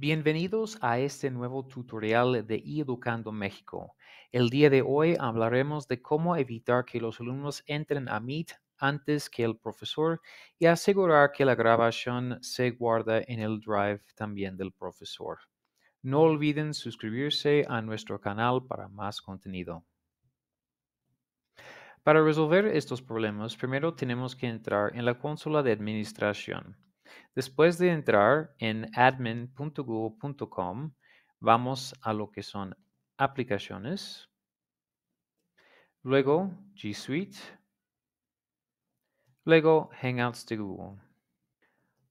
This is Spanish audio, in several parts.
Bienvenidos a este nuevo tutorial de Educando México. El día de hoy hablaremos de cómo evitar que los alumnos entren a Meet antes que el profesor y asegurar que la grabación se guarda en el drive también del profesor. No olviden suscribirse a nuestro canal para más contenido. Para resolver estos problemas, primero tenemos que entrar en la consola de administración. Después de entrar en admin.google.com, vamos a lo que son aplicaciones. Luego G Suite. Luego Hangouts de Google.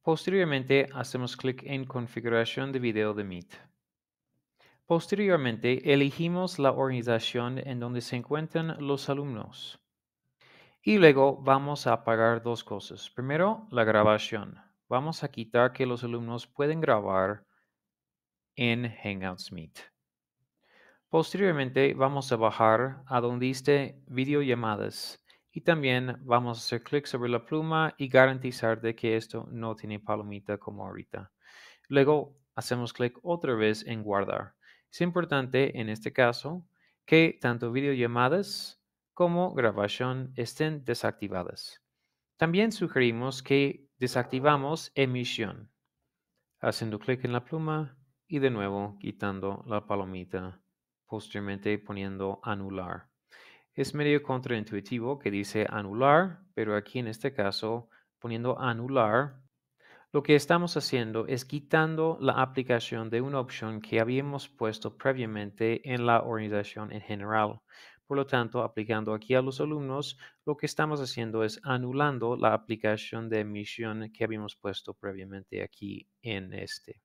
Posteriormente hacemos clic en configuración de video de Meet. Posteriormente elegimos la organización en donde se encuentran los alumnos. Y luego vamos a apagar dos cosas. Primero, la grabación vamos a quitar que los alumnos pueden grabar en Hangouts Meet. Posteriormente vamos a bajar a donde dice videollamadas y también vamos a hacer clic sobre la pluma y garantizar de que esto no tiene palomita como ahorita. Luego hacemos clic otra vez en guardar. Es importante en este caso que tanto videollamadas como grabación estén desactivadas. También sugerimos que Desactivamos emisión, haciendo clic en la pluma y de nuevo quitando la palomita, posteriormente poniendo anular. Es medio contraintuitivo que dice anular, pero aquí en este caso poniendo anular, lo que estamos haciendo es quitando la aplicación de una opción que habíamos puesto previamente en la organización en general. Por lo tanto, aplicando aquí a los alumnos, lo que estamos haciendo es anulando la aplicación de emisión que habíamos puesto previamente aquí en este.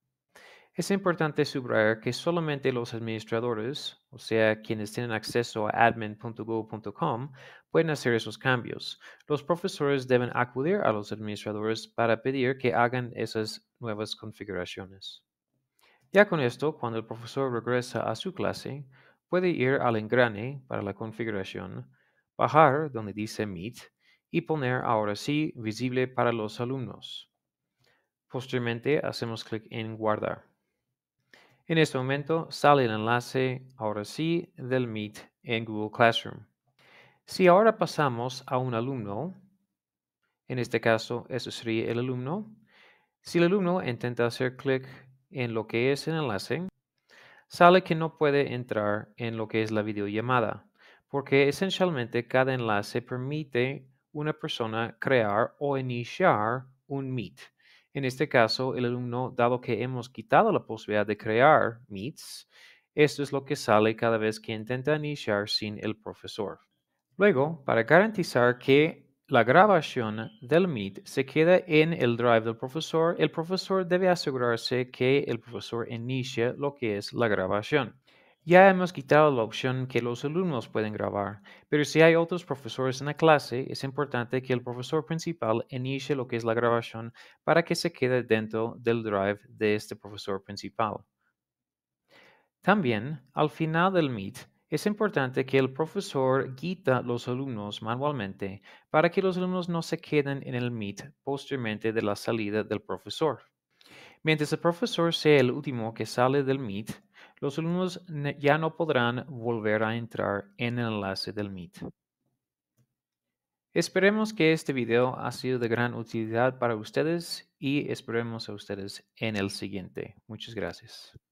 Es importante subrayar que solamente los administradores, o sea, quienes tienen acceso a admin.go.com, pueden hacer esos cambios. Los profesores deben acudir a los administradores para pedir que hagan esas nuevas configuraciones. Ya con esto, cuando el profesor regresa a su clase, Puede ir al engrane para la configuración, bajar donde dice Meet y poner Ahora sí visible para los alumnos. Posteriormente hacemos clic en Guardar. En este momento sale el enlace Ahora sí del Meet en Google Classroom. Si ahora pasamos a un alumno, en este caso eso sería el alumno, si el alumno intenta hacer clic en lo que es el enlace, sale que no puede entrar en lo que es la videollamada, porque esencialmente cada enlace permite una persona crear o iniciar un Meet. En este caso, el alumno, dado que hemos quitado la posibilidad de crear Meets, esto es lo que sale cada vez que intenta iniciar sin el profesor. Luego, para garantizar que la grabación del Meet se queda en el drive del profesor, el profesor debe asegurarse que el profesor inicie lo que es la grabación. Ya hemos quitado la opción que los alumnos pueden grabar, pero si hay otros profesores en la clase, es importante que el profesor principal inicie lo que es la grabación para que se quede dentro del drive de este profesor principal. También, al final del Meet, es importante que el profesor quita los alumnos manualmente para que los alumnos no se queden en el Meet posteriormente de la salida del profesor. Mientras el profesor sea el último que sale del Meet, los alumnos ya no podrán volver a entrar en el enlace del Meet. Esperemos que este video ha sido de gran utilidad para ustedes y esperemos a ustedes en el siguiente. Muchas gracias.